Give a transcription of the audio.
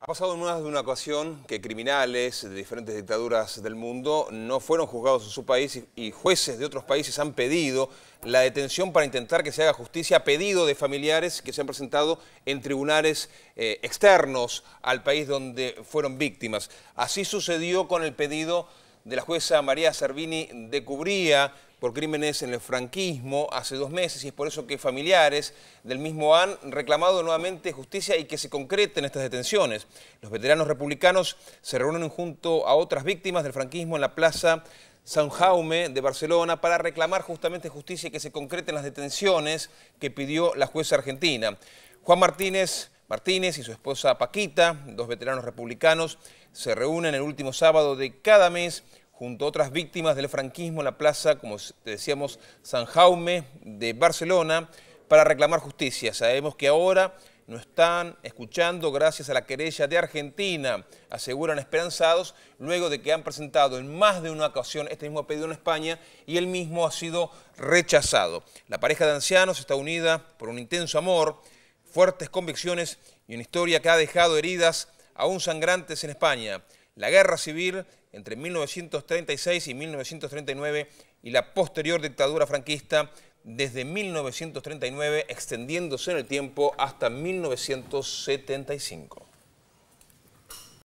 Ha pasado en de una ocasión que criminales de diferentes dictaduras del mundo no fueron juzgados en su país y jueces de otros países han pedido la detención para intentar que se haga justicia a pedido de familiares que se han presentado en tribunales eh, externos al país donde fueron víctimas. Así sucedió con el pedido de la jueza María Servini de Cubría, por crímenes en el franquismo hace dos meses y es por eso que familiares del mismo han reclamado nuevamente justicia y que se concreten estas detenciones. Los veteranos republicanos se reúnen junto a otras víctimas del franquismo en la plaza San Jaume de Barcelona para reclamar justamente justicia y que se concreten las detenciones que pidió la jueza argentina. Juan Martínez Martínez y su esposa Paquita, dos veteranos republicanos, se reúnen el último sábado de cada mes junto a otras víctimas del franquismo en la plaza, como decíamos, San Jaume de Barcelona, para reclamar justicia. Sabemos que ahora no están escuchando gracias a la querella de Argentina, aseguran esperanzados, luego de que han presentado en más de una ocasión este mismo pedido en España y el mismo ha sido rechazado. La pareja de ancianos está unida por un intenso amor, fuertes convicciones y una historia que ha dejado heridas aún sangrantes en España la guerra civil entre 1936 y 1939 y la posterior dictadura franquista desde 1939 extendiéndose en el tiempo hasta 1975.